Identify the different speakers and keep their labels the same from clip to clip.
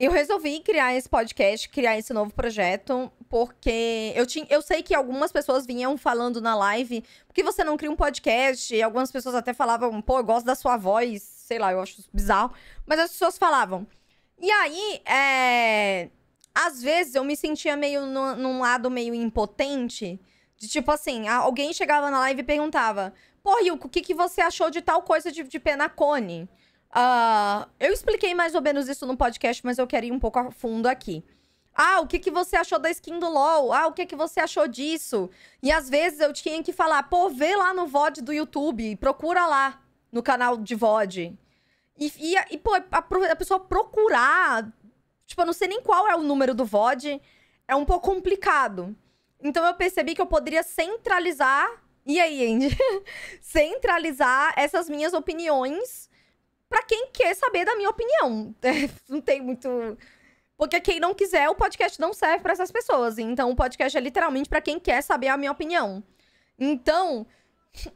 Speaker 1: Eu resolvi criar esse podcast, criar esse novo projeto, porque eu, tinha, eu sei que algumas pessoas vinham falando na live, porque você não cria um podcast? E algumas pessoas até falavam, pô, eu gosto da sua voz, sei lá, eu acho bizarro. Mas as pessoas falavam. E aí, é... às vezes eu me sentia meio no, num lado meio impotente, de tipo assim, alguém chegava na live e perguntava, pô, Yuko, o que, que você achou de tal coisa de, de Penacone? Uh, eu expliquei mais ou menos isso no podcast, mas eu quero ir um pouco a fundo aqui. Ah, o que, que você achou da skin do LoL? Ah, o que, que você achou disso? E às vezes eu tinha que falar, pô, vê lá no VOD do YouTube, procura lá no canal de VOD. E, e, e pô, a, a, pessoa procurar, tipo, eu não sei nem qual é o número do VOD, é um pouco complicado. Então eu percebi que eu poderia centralizar. E aí, Andy? centralizar essas minhas opiniões para quem quer saber da minha opinião. É, não tem muito. Porque quem não quiser, o podcast não serve para essas pessoas. Então, o podcast é literalmente para quem quer saber a minha opinião. Então,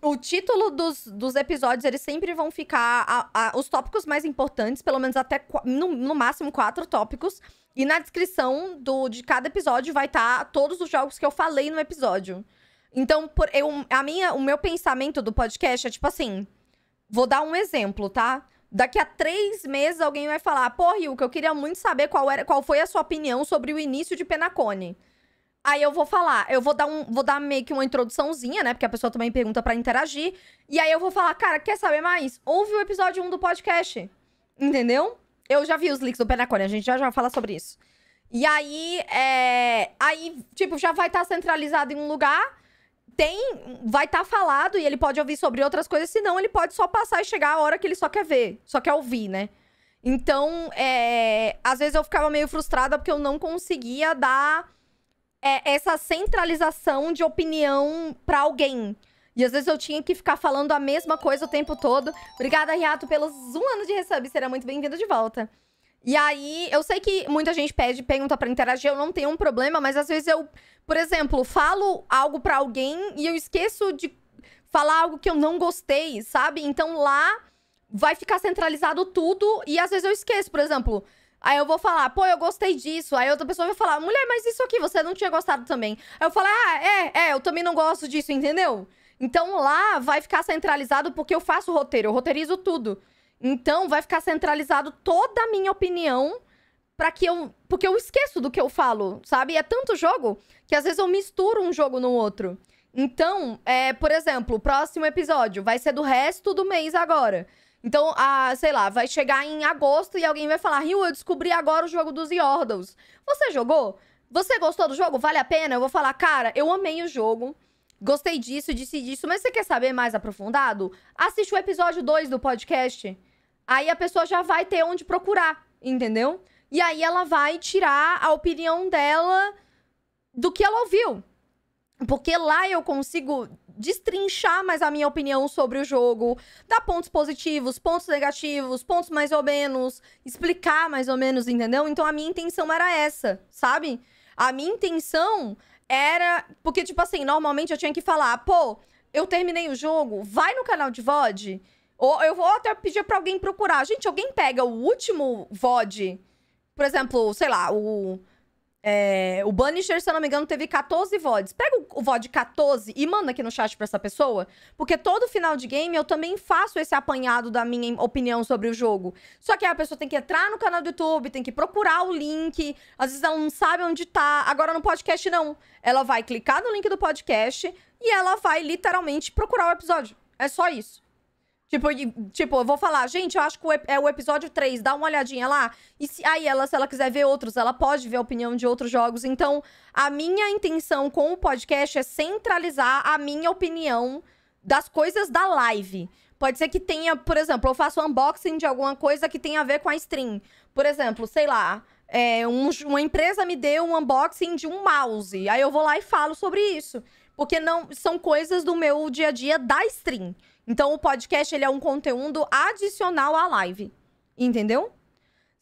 Speaker 1: o título dos, dos episódios, eles sempre vão ficar a, a, os tópicos mais importantes, pelo menos até no, no, máximo quatro tópicos. E na descrição do, de cada episódio vai estar tá todos os jogos que eu falei no episódio. Então, por, eu, a minha, o meu pensamento do podcast é tipo assim: vou dar um exemplo, tá? Daqui a três meses alguém vai falar, pô, Ryuka, eu queria muito saber qual, era, qual foi a sua opinião sobre o início de Penacone. Aí eu vou falar, eu vou dar um, vou dar meio que uma introduçãozinha, né? Porque a pessoa também pergunta para interagir. E aí eu vou falar, cara, quer saber mais? Ouve o episódio 1 do podcast. Entendeu? Eu já vi os leaks do Penacone, a gente já já vai falar sobre isso. E aí, é... aí, tipo, já vai estar tá centralizado em um lugar tem vai estar tá falado e ele pode ouvir sobre outras coisas, senão ele pode só passar e chegar a hora que ele só quer ver, só quer ouvir, né? Então, é, às vezes eu ficava meio frustrada porque eu não conseguia dar é, essa centralização de opinião para alguém. E às vezes eu tinha que ficar falando a mesma coisa o tempo todo. Obrigada, Riato, pelos um ano de resub. Será muito bem-vindo de volta. E aí, eu sei que muita gente pede, pergunta para interagir, eu não tenho um problema, mas às vezes eu, por exemplo, falo algo para alguém e eu esqueço de falar algo que eu não gostei, sabe? Então lá vai ficar centralizado tudo e às vezes eu esqueço, por exemplo, Aí eu vou falar, pô, eu gostei disso. Aí outra pessoa vai falar, mulher, mas isso aqui você não tinha gostado também. Aí eu falo, ah, é, é, eu também não gosto disso, entendeu? Então lá vai ficar centralizado porque eu faço o roteiro, eu roteirizo tudo. Então vai ficar centralizado toda a minha opinião para que eu, porque eu esqueço do que eu falo, sabe? E é tanto jogo que às vezes eu misturo um jogo no outro. Então, é, por exemplo, o próximo episódio vai ser do resto do mês agora. Então, a, sei lá, vai chegar em agosto e alguém vai falar: Rio, eu descobri agora o jogo dos Yordles. Você jogou? Você gostou do jogo? Vale a pena? Eu vou falar, cara, eu amei o jogo. Gostei disso, disse disso, mas você quer saber mais aprofundado? Assiste o episódio 2 do podcast. Aí a pessoa já vai ter onde procurar, entendeu? E aí ela vai tirar a opinião dela do que ela ouviu. Porque lá eu consigo destrinchar mais a minha opinião sobre o jogo, dar pontos positivos, pontos negativos, pontos mais ou menos, explicar mais ou menos, entendeu? Então a minha intenção era essa, sabe? A minha intenção era. Porque, tipo assim, normalmente eu tinha que falar, pô, eu terminei o jogo, vai no canal de VOD ou eu vou até pedir para alguém procurar. Gente, alguém pega o último VOD, por exemplo, sei lá, o. É, o Banisher, se eu não me engano, teve 14 VODs. Pega o, o VOD 14 e manda aqui no chat pra essa pessoa, porque todo final de game eu também faço esse apanhado da minha opinião sobre o jogo. Só que a pessoa tem que entrar no canal do YouTube, tem que procurar o link, às vezes ela não sabe onde tá. Agora no podcast, não. Ela vai clicar no link do podcast e ela vai literalmente procurar o episódio. É só isso. Tipo, tipo, eu vou falar, gente, eu acho que é o episódio 3, dá uma olhadinha lá. E se, aí ela, se ela quiser ver outros, ela pode ver a opinião de outros jogos. Então, a minha intenção com o podcast é centralizar a minha opinião das coisas da live. Pode ser que tenha, por exemplo, eu faço unboxing de alguma coisa que tenha a ver com a stream. Por exemplo, sei lá, é, um, uma empresa me deu um unboxing de um mouse. Aí eu vou lá e falo sobre isso. Porque não são coisas do meu dia a dia da stream. Então o podcast ele é um conteúdo adicional à live, entendeu?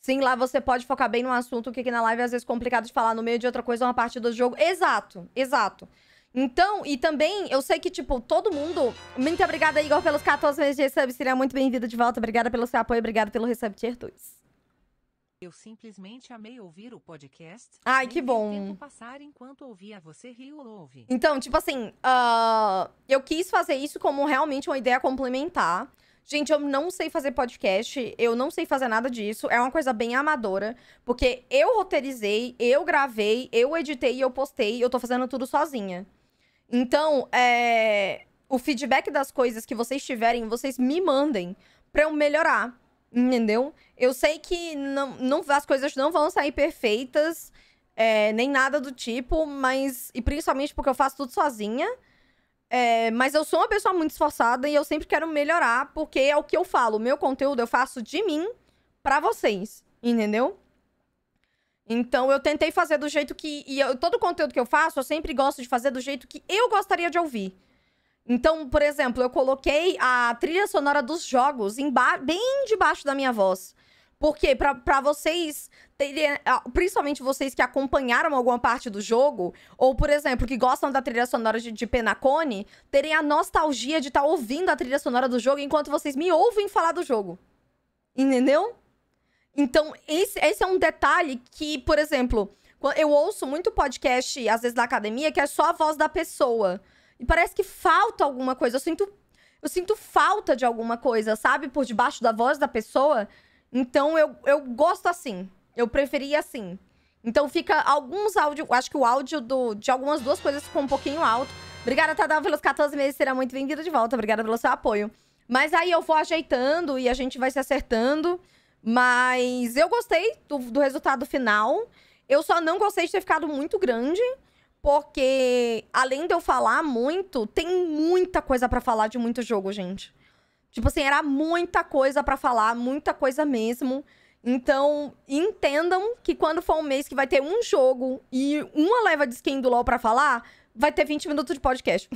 Speaker 1: Sim, lá você pode focar bem no assunto que aqui na live é às vezes complicado de falar no meio de outra coisa, uma parte do jogo. Exato, exato. Então, e também, eu sei que, tipo, todo mundo... Muito obrigada, Igor, pelos 14 meses de sub. Seria muito bem-vindo de volta. Obrigada pelo seu apoio, obrigada pelo Resub Tier 2. Eu simplesmente amei ouvir o podcast. Ai, que bom. passar enquanto ouvia você rir ou ouve. Então, tipo assim, uh, eu quis fazer isso como realmente uma ideia complementar. Gente, eu não sei fazer podcast, eu não sei fazer nada disso. É uma coisa bem amadora, porque eu roteirizei, eu gravei, eu editei e eu postei, eu tô fazendo tudo sozinha. Então, é... o feedback das coisas que vocês tiverem, vocês me mandem para eu melhorar. Entendeu? Eu sei que não, não, as coisas não vão sair perfeitas, é, nem nada do tipo, mas. E principalmente porque eu faço tudo sozinha. É, mas eu sou uma pessoa muito esforçada e eu sempre quero melhorar, porque é o que eu falo. O meu conteúdo eu faço de mim para vocês, entendeu? Então eu tentei fazer do jeito que. E eu, todo o conteúdo que eu faço, eu sempre gosto de fazer do jeito que eu gostaria de ouvir. Então, por exemplo, eu coloquei a trilha sonora dos jogos bem debaixo da minha voz. Porque para vocês principalmente vocês que acompanharam alguma parte do jogo, ou por exemplo, que gostam da trilha sonora de, de Penacone, terem a nostalgia de estar tá ouvindo a trilha sonora do jogo enquanto vocês me ouvem falar do jogo. Entendeu? Então, esse, esse é um detalhe que, por exemplo, eu ouço muito podcast, às vezes, da academia, que é só a voz da pessoa. E parece que falta alguma coisa. Eu sinto, eu sinto falta de alguma coisa, sabe? Por debaixo da voz da pessoa. Então eu, eu gosto assim. Eu preferia assim. Então fica alguns áudios. Acho que o áudio do, de algumas duas coisas ficou um pouquinho alto. Obrigada, Tadal, pelos 14 meses. Será muito bem-vinda de volta. Obrigada pelo seu apoio. Mas aí eu vou ajeitando e a gente vai se acertando. Mas eu gostei do, do resultado final. Eu só não gostei de ter ficado muito grande. Porque, além de eu falar muito, tem muita coisa para falar de muito jogo, gente. Tipo assim, era muita coisa para falar, muita coisa mesmo. Então, entendam que quando for um mês que vai ter um jogo e uma leva de skin do LoL pra falar, vai ter 20 minutos de podcast.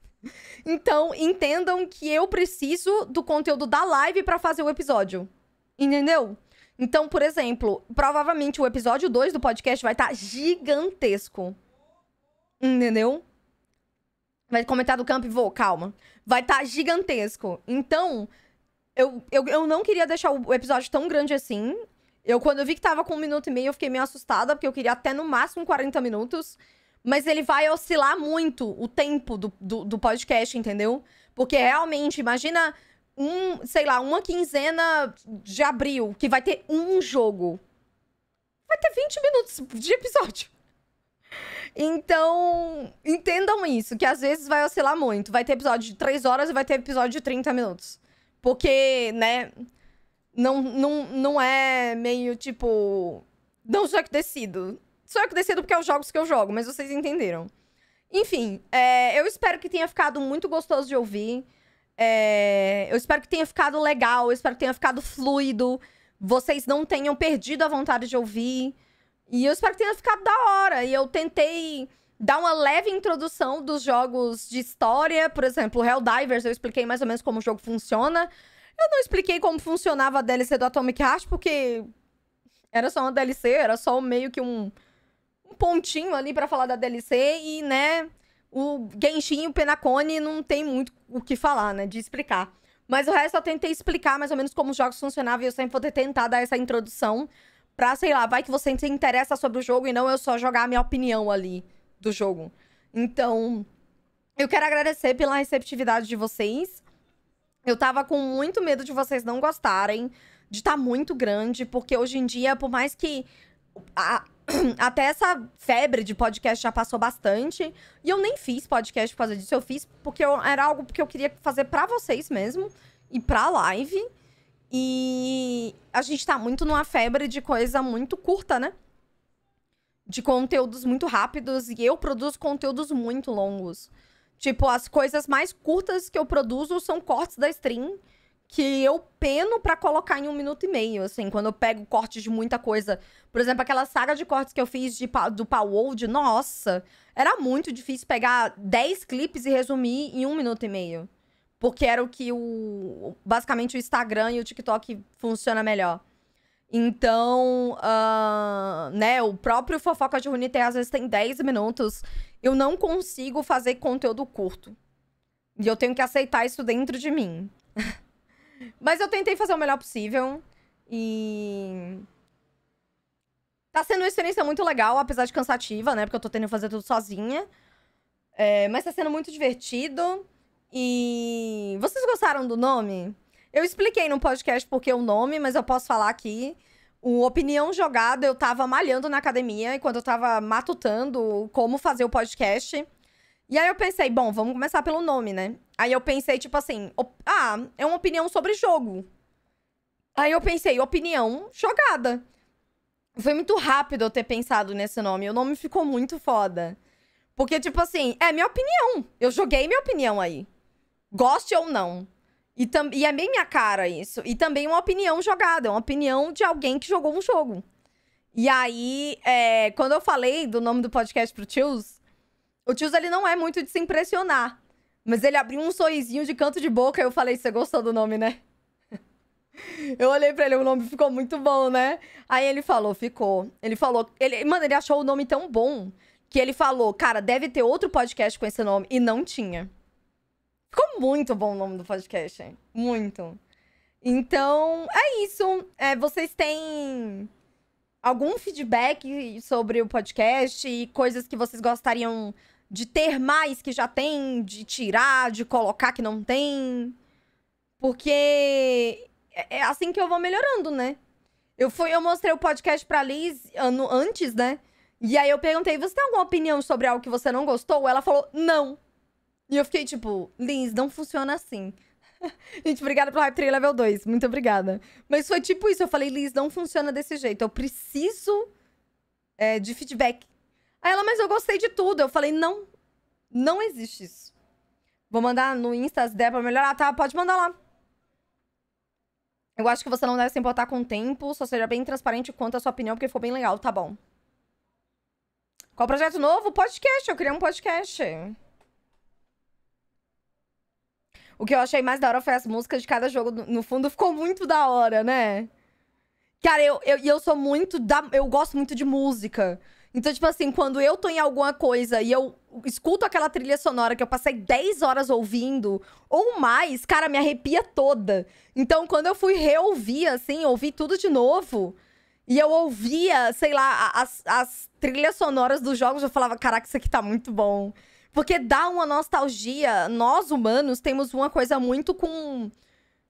Speaker 1: então, entendam que eu preciso do conteúdo da live para fazer o episódio. Entendeu? Então, por exemplo, provavelmente o episódio 2 do podcast vai estar tá gigantesco. Entendeu? Vai comentar do campo e vou, calma. Vai estar tá gigantesco. Então, eu, eu, eu não queria deixar o episódio tão grande assim. Eu, quando eu vi que tava com um minuto e meio, eu fiquei meio assustada, porque eu queria até no máximo 40 minutos. Mas ele vai oscilar muito o tempo do, do, do podcast, entendeu? Porque realmente, imagina um, sei lá, uma quinzena de abril, que vai ter um jogo. Vai ter 20 minutos de episódio. Então, entendam isso, que às vezes vai oscilar muito. Vai ter episódio de 3 horas e vai ter episódio de 30 minutos. Porque, né, não, não, não é meio tipo. Não sou eu que decido. Sou eu que decido porque é os jogos que eu jogo, mas vocês entenderam. Enfim, é, eu espero que tenha ficado muito gostoso de ouvir. É, eu espero que tenha ficado legal, eu espero que tenha ficado fluido. Vocês não tenham perdido a vontade de ouvir. E eu espero que tenha ficado da hora. E eu tentei dar uma leve introdução dos jogos de história. Por exemplo, Helldivers, eu expliquei mais ou menos como o jogo funciona. Eu não expliquei como funcionava a DLC do Atomic Heart, porque era só uma DLC, era só meio que um, um pontinho ali para falar da DLC. E, né, o Genshin e o Penacone não tem muito o que falar, né, de explicar. Mas o resto eu tentei explicar mais ou menos como os jogos funcionavam e eu sempre vou tentar dar essa introdução Pra, sei lá, vai que você se interessa sobre o jogo e não eu só jogar a minha opinião ali do jogo. Então, eu quero agradecer pela receptividade de vocês. Eu tava com muito medo de vocês não gostarem, de estar tá muito grande, porque hoje em dia, por mais que a, até essa febre de podcast já passou bastante, e eu nem fiz podcast por causa disso, eu fiz porque eu, era algo que eu queria fazer para vocês mesmo e pra live. E a gente tá muito numa febre de coisa muito curta, né? De conteúdos muito rápidos. E eu produzo conteúdos muito longos. Tipo, as coisas mais curtas que eu produzo são cortes da stream que eu peno para colocar em um minuto e meio, assim, quando eu pego cortes de muita coisa. Por exemplo, aquela saga de cortes que eu fiz de, do Powold, nossa, era muito difícil pegar 10 clipes e resumir em um minuto e meio. Porque era o que o. Basicamente o Instagram e o TikTok funciona melhor. Então, uh, né, o próprio Fofoca de Runite às vezes tem 10 minutos. Eu não consigo fazer conteúdo curto. E eu tenho que aceitar isso dentro de mim. Mas eu tentei fazer o melhor possível. E. Tá sendo uma experiência muito legal, apesar de cansativa, né? Porque eu tô tendo que fazer tudo sozinha. É, mas tá sendo muito divertido. E vocês gostaram do nome? Eu expliquei no podcast porque o nome, mas eu posso falar aqui. O Opinião Jogada, eu tava malhando na academia, enquanto eu tava matutando como fazer o podcast. E aí eu pensei, bom, vamos começar pelo nome, né? Aí eu pensei, tipo assim, ah, é uma opinião sobre jogo. Aí eu pensei, opinião jogada. Foi muito rápido eu ter pensado nesse nome. O nome ficou muito foda. Porque, tipo assim, é minha opinião. Eu joguei minha opinião aí. Goste ou não. E, e é bem minha cara isso. E também uma opinião jogada, uma opinião de alguém que jogou um jogo. E aí, é... quando eu falei do nome do podcast pro Tios, o Tios ele não é muito de se impressionar. Mas ele abriu um sorrisinho de canto de boca e eu falei: Você gostou do nome, né? Eu olhei pra ele, o nome ficou muito bom, né? Aí ele falou: Ficou. Ele falou: ele, Mano, ele achou o nome tão bom que ele falou: Cara, deve ter outro podcast com esse nome. E não tinha. Ficou muito bom o nome do podcast. Muito. Então, é isso. É, vocês têm algum feedback sobre o podcast e coisas que vocês gostariam de ter mais que já tem, de tirar, de colocar que não tem? Porque é, é assim que eu vou melhorando, né? Eu fui, eu mostrei o podcast pra Liz ano, antes, né? E aí eu perguntei: você tem alguma opinião sobre algo que você não gostou? Ela falou: não. E eu fiquei tipo, Lins, não funciona assim. Gente, obrigada pelo Hype Train Level 2. Muito obrigada. Mas foi tipo isso. Eu falei, Liz, não funciona desse jeito. Eu preciso é, de feedback. Aí ela, mas eu gostei de tudo. Eu falei, não. Não existe isso. Vou mandar no Insta as ideias pra melhorar. Tá, pode mandar lá. Eu acho que você não deve se importar com o tempo. Só seja bem transparente quanto à sua opinião, porque ficou bem legal. Tá bom. Qual projeto novo? Podcast. Eu criei um podcast. O que eu achei mais da hora foi as músicas de cada jogo. No fundo, ficou muito da hora, né? Cara, eu, eu, eu sou muito da. Eu gosto muito de música. Então, tipo assim, quando eu tô em alguma coisa e eu escuto aquela trilha sonora que eu passei 10 horas ouvindo, ou mais, cara, me arrepia toda. Então, quando eu fui reouvir, assim, ouvi tudo de novo, e eu ouvia, sei lá, as, as trilhas sonoras dos jogos, eu falava, caraca, isso aqui tá muito bom. Porque dá uma nostalgia. Nós, humanos, temos uma coisa muito com,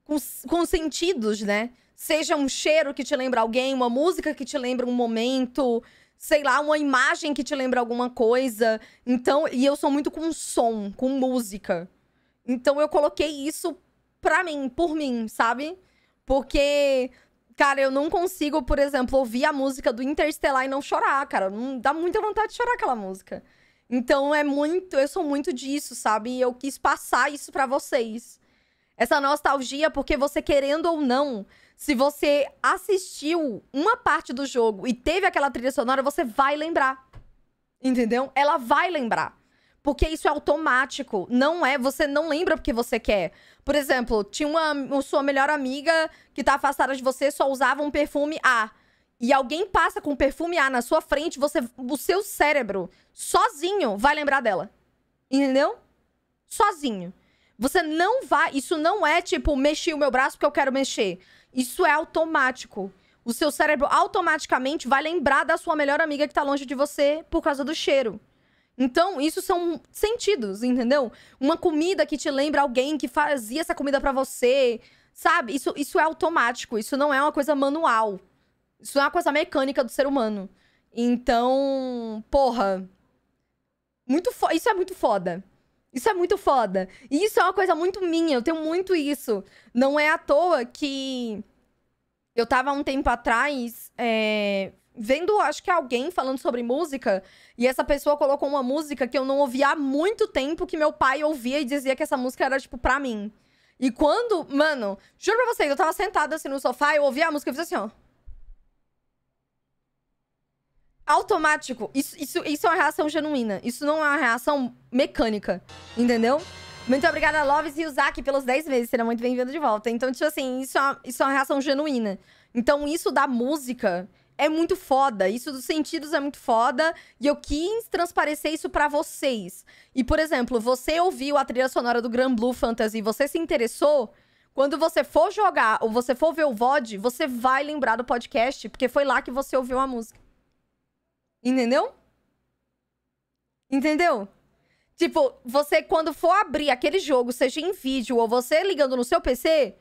Speaker 1: com, com sentidos, né? Seja um cheiro que te lembra alguém, uma música que te lembra um momento, sei lá, uma imagem que te lembra alguma coisa. Então, e eu sou muito com som, com música. Então eu coloquei isso pra mim, por mim, sabe? Porque, cara, eu não consigo, por exemplo, ouvir a música do Interstellar e não chorar, cara. Não dá muita vontade de chorar aquela música. Então é muito, eu sou muito disso, sabe? E eu quis passar isso para vocês. Essa nostalgia, porque você querendo ou não, se você assistiu uma parte do jogo e teve aquela trilha sonora, você vai lembrar. Entendeu? Ela vai lembrar. Porque isso é automático. Não é, você não lembra porque você quer. Por exemplo, tinha uma sua melhor amiga que tá afastada de você, só usava um perfume A. Ah, e alguém passa com perfume A na sua frente, você, o seu cérebro, sozinho, vai lembrar dela. Entendeu? Sozinho. Você não vai. Isso não é tipo, mexi o meu braço porque eu quero mexer. Isso é automático. O seu cérebro automaticamente vai lembrar da sua melhor amiga que tá longe de você por causa do cheiro. Então, isso são sentidos, entendeu? Uma comida que te lembra alguém que fazia essa comida para você, sabe? Isso, isso é automático, isso não é uma coisa manual. Isso é uma coisa mecânica do ser humano. Então, porra. Muito Isso é muito foda. Isso é muito foda. E isso é uma coisa muito minha. Eu tenho muito isso. Não é à toa que. Eu tava um tempo atrás é, vendo, acho que alguém falando sobre música, e essa pessoa colocou uma música que eu não ouvia há muito tempo, que meu pai ouvia e dizia que essa música era, tipo, pra mim. E quando, mano, juro pra vocês, eu tava sentada assim no sofá, eu ouvia a música e fiz assim, ó automático. Isso, isso, isso é uma reação genuína. Isso não é uma reação mecânica. Entendeu? Muito obrigada, Loves e Uzaki, pelos 10 meses. Será muito bem-vindo de volta. Então, tipo assim, isso é, uma, isso é uma reação genuína. Então, isso da música é muito foda. Isso dos sentidos é muito foda. E eu quis transparecer isso para vocês. E, por exemplo, você ouviu a trilha sonora do Grand Blue Fantasy e você se interessou. Quando você for jogar ou você for ver o VOD, você vai lembrar do podcast, porque foi lá que você ouviu a música. Entendeu? Entendeu? Tipo, você quando for abrir aquele jogo, seja em vídeo ou você ligando no seu PC,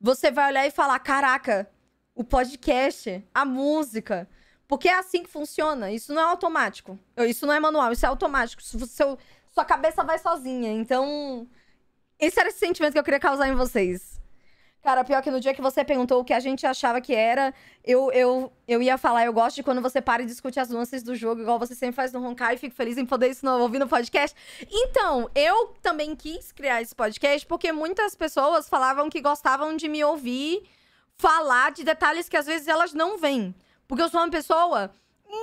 Speaker 1: você vai olhar e falar: caraca, o podcast, a música. Porque é assim que funciona. Isso não é automático. Isso não é manual, isso é automático. Seu, sua cabeça vai sozinha. Então, esse era esse sentimento que eu queria causar em vocês. Cara, pior que no dia que você perguntou o que a gente achava que era, eu, eu, eu ia falar, eu gosto de quando você para e discute as nuances do jogo, igual você sempre faz no Honkai, fico feliz em poder isso ouvir no podcast. Então, eu também quis criar esse podcast porque muitas pessoas falavam que gostavam de me ouvir falar de detalhes que às vezes elas não veem. Porque eu sou uma pessoa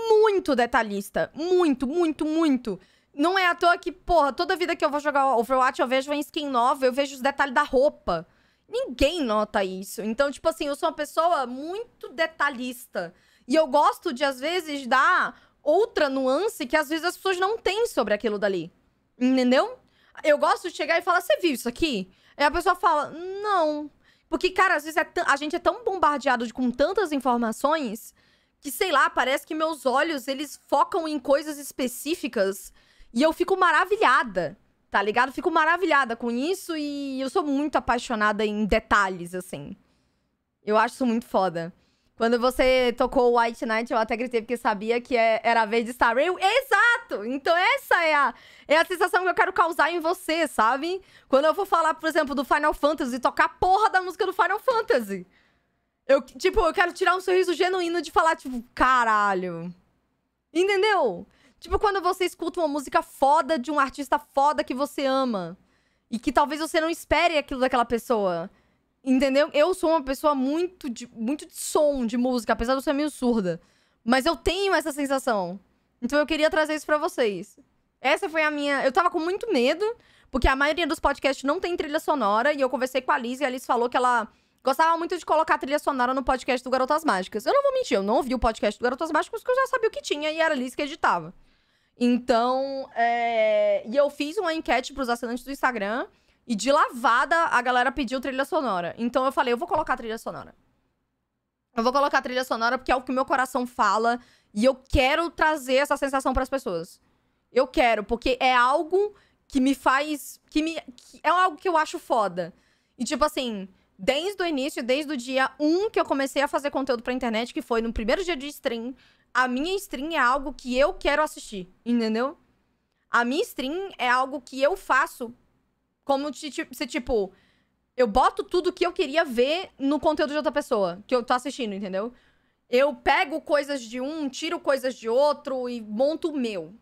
Speaker 1: muito detalhista, muito, muito, muito. Não é à toa que, porra, toda vida que eu vou jogar Overwatch, eu vejo uma skin nova, eu vejo os detalhes da roupa. Ninguém nota isso. Então, tipo assim, eu sou uma pessoa muito detalhista. E eu gosto de, às vezes, dar outra nuance que às vezes as pessoas não têm sobre aquilo dali. Entendeu? Eu gosto de chegar e falar: Você viu isso aqui? Aí a pessoa fala: Não. Porque, cara, às vezes é a gente é tão bombardeado de, com tantas informações que, sei lá, parece que meus olhos eles focam em coisas específicas e eu fico maravilhada. Tá ligado? Fico maravilhada com isso e eu sou muito apaixonada em detalhes, assim. Eu acho isso muito foda. Quando você tocou White Knight, eu até gritei porque sabia que é, era a vez de Star Rail. Exato! Então essa é a, é a sensação que eu quero causar em você, sabe? Quando eu for falar, por exemplo, do Final Fantasy, tocar a porra da música do Final Fantasy. Eu, tipo, eu quero tirar um sorriso genuíno de falar, tipo, caralho. Entendeu? Tipo quando você escuta uma música foda de um artista foda que você ama. E que talvez você não espere aquilo daquela pessoa. Entendeu? Eu sou uma pessoa muito de, muito de som, de música, apesar de eu ser meio surda. Mas eu tenho essa sensação. Então eu queria trazer isso para vocês. Essa foi a minha. Eu tava com muito medo, porque a maioria dos podcasts não tem trilha sonora. E eu conversei com a Liz e a Liz falou que ela gostava muito de colocar trilha sonora no podcast do Garotas Mágicas. Eu não vou mentir, eu não ouvi o podcast do Garotas Mágicas porque eu já sabia o que tinha e era a Liz que editava. Então, é... e eu fiz uma enquete para os assinantes do Instagram e de lavada a galera pediu trilha sonora. Então eu falei, eu vou colocar trilha sonora. Eu vou colocar trilha sonora porque é o que meu coração fala e eu quero trazer essa sensação para as pessoas. Eu quero, porque é algo que me faz, que me que é algo que eu acho foda. E tipo assim, desde o início, desde o dia 1 que eu comecei a fazer conteúdo pra internet, que foi no primeiro dia de stream, a minha stream é algo que eu quero assistir, entendeu? A minha stream é algo que eu faço como se, se tipo, eu boto tudo que eu queria ver no conteúdo de outra pessoa que eu tô assistindo, entendeu? Eu pego coisas de um, tiro coisas de outro e monto o meu.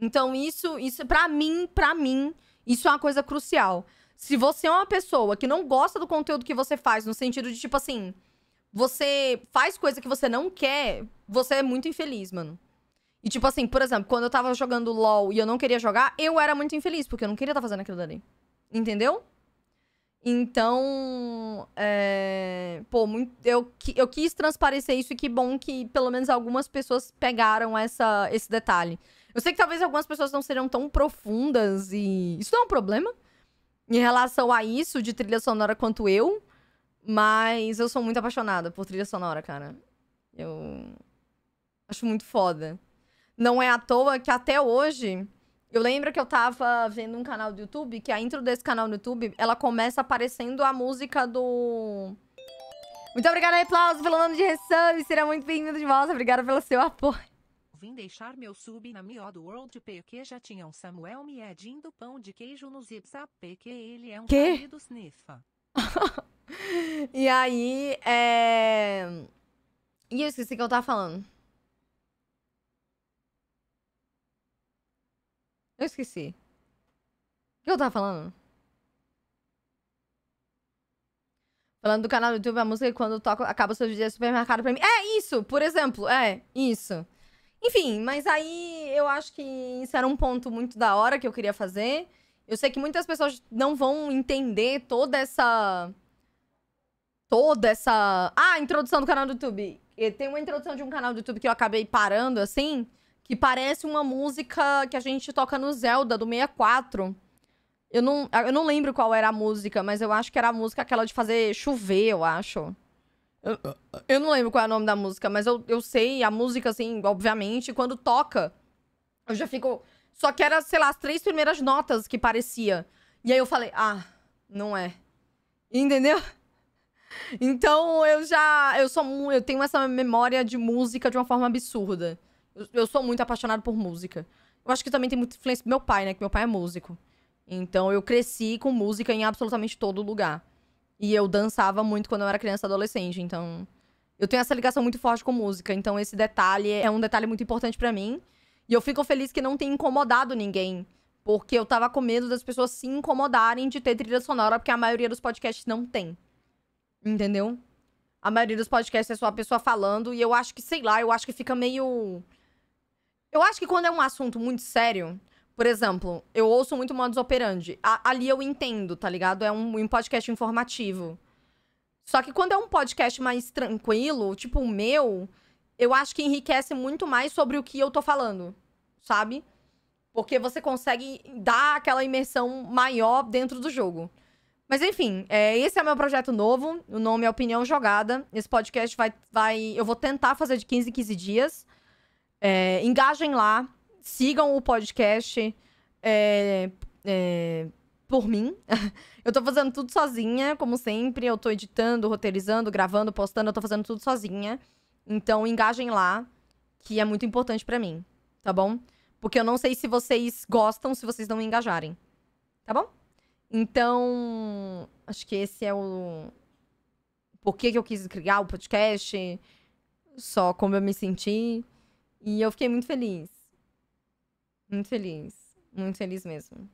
Speaker 1: Então isso, isso para mim, para mim, isso é uma coisa crucial. Se você é uma pessoa que não gosta do conteúdo que você faz, no sentido de tipo assim, você faz coisa que você não quer, você é muito infeliz, mano. E tipo assim, por exemplo, quando eu tava jogando LOL e eu não queria jogar, eu era muito infeliz, porque eu não queria estar tá fazendo aquilo dali. Entendeu? Então, é... pô, muito... eu, eu quis transparecer isso e que bom que pelo menos algumas pessoas pegaram essa, esse detalhe. Eu sei que talvez algumas pessoas não serão tão profundas e isso não é um problema em relação a isso de trilha sonora quanto eu, mas eu sou muito apaixonada por trilha sonora, cara. Eu acho muito foda. Não é à toa que até hoje. Eu lembro que eu tava vendo um canal do YouTube, que a intro desse canal no YouTube, ela começa aparecendo a música do. Muito obrigada, aplausos pelo nome de resub. Seria muito bem-vindo de volta. Obrigada pelo seu apoio. Vim deixar meu sub na do World PQ já tinha um Samuel Miedinho do pão de queijo no PQ ele é um E aí, é... E eu esqueci o que eu tava falando. Eu esqueci. O que eu tava falando? Falando do canal do YouTube, a música quando toca acaba o seu dia de é supermercado pra mim. É isso, por exemplo. É, isso. Enfim, mas aí eu acho que isso era um ponto muito da hora que eu queria fazer. Eu sei que muitas pessoas não vão entender toda essa toda essa. Ah, introdução do canal do YouTube. Tem uma introdução de um canal do YouTube que eu acabei parando, assim, que parece uma música que a gente toca no Zelda do 64. Eu não, eu não lembro qual era a música, mas eu acho que era a música aquela de fazer chover, eu acho. Eu, eu não lembro qual é o nome da música, mas eu, eu sei a música, assim, obviamente, quando toca, eu já fico. Só que era, sei lá, as três primeiras notas que parecia. E aí eu falei, ah, não é. Entendeu? Então eu já. Eu sou eu tenho essa memória de música de uma forma absurda. Eu, eu sou muito apaixonado por música. Eu acho que também tem muita influência do meu pai, né? Que meu pai é músico. Então eu cresci com música em absolutamente todo lugar. E eu dançava muito quando eu era criança e adolescente, então. Eu tenho essa ligação muito forte com música, então esse detalhe é um detalhe muito importante para mim. E eu fico feliz que não tenha incomodado ninguém. Porque eu tava com medo das pessoas se incomodarem de ter trilha sonora, porque a maioria dos podcasts não tem. Entendeu? A maioria dos podcasts é só a pessoa falando e eu acho que, sei lá, eu acho que fica meio. Eu acho que quando é um assunto muito sério, por exemplo, eu ouço muito modus operandi. A, ali eu entendo, tá ligado? É um, um, podcast informativo. Só que quando é um podcast mais tranquilo, tipo o meu, eu acho que enriquece muito mais sobre o que eu tô falando, sabe? Porque você consegue dar aquela imersão maior dentro do jogo. Mas enfim, é, esse é o meu projeto novo. O nome é Opinião Jogada. Esse podcast vai. vai eu vou tentar fazer de 15 em 15 dias. É, engajem lá. Sigam o podcast é, é por mim. eu tô fazendo tudo sozinha, como sempre. Eu tô editando, roteirizando, gravando, postando. Eu tô fazendo tudo sozinha. Então, engajem lá, que é muito importante para mim. Tá bom? Porque eu não sei se vocês gostam se vocês não engajarem. Tá bom? Então, acho que esse é o. porquê que eu quis criar o podcast? Só como eu me senti. E eu fiquei muito feliz. Muito feliz. Muito feliz mesmo.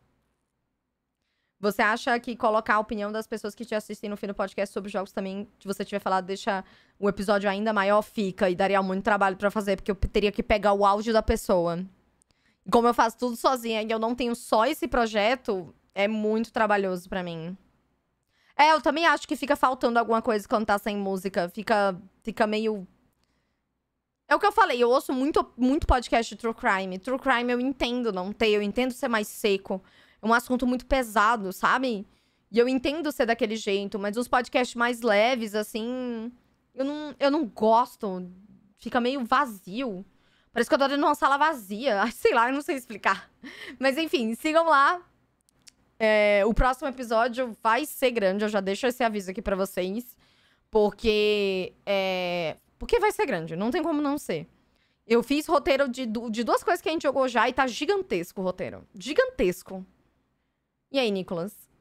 Speaker 1: Você acha que colocar a opinião das pessoas que te assistem no fim do podcast sobre jogos também, se você tiver falado, deixa o episódio ainda maior, fica e daria muito trabalho para fazer, porque eu teria que pegar o áudio da pessoa. Como eu faço tudo sozinha e eu não tenho só esse projeto, é muito trabalhoso para mim. É, eu também acho que fica faltando alguma coisa quando tá sem música. Fica, fica meio. É o que eu falei, eu ouço muito, muito podcast de True Crime. True Crime eu entendo não ter, eu entendo ser mais seco. É um assunto muito pesado, sabe? E eu entendo ser daquele jeito, mas os podcasts mais leves, assim. Eu não, eu não gosto. Fica meio vazio. Parece que eu tô dentro de uma sala vazia. sei lá, eu não sei explicar. Mas enfim, sigam lá. É, o próximo episódio vai ser grande, eu já deixo esse aviso aqui para vocês. Porque. É, porque vai ser grande, não tem como não ser. Eu fiz roteiro de, de duas coisas que a gente jogou já e tá gigantesco o roteiro. Gigantesco. E aí, Nicolas?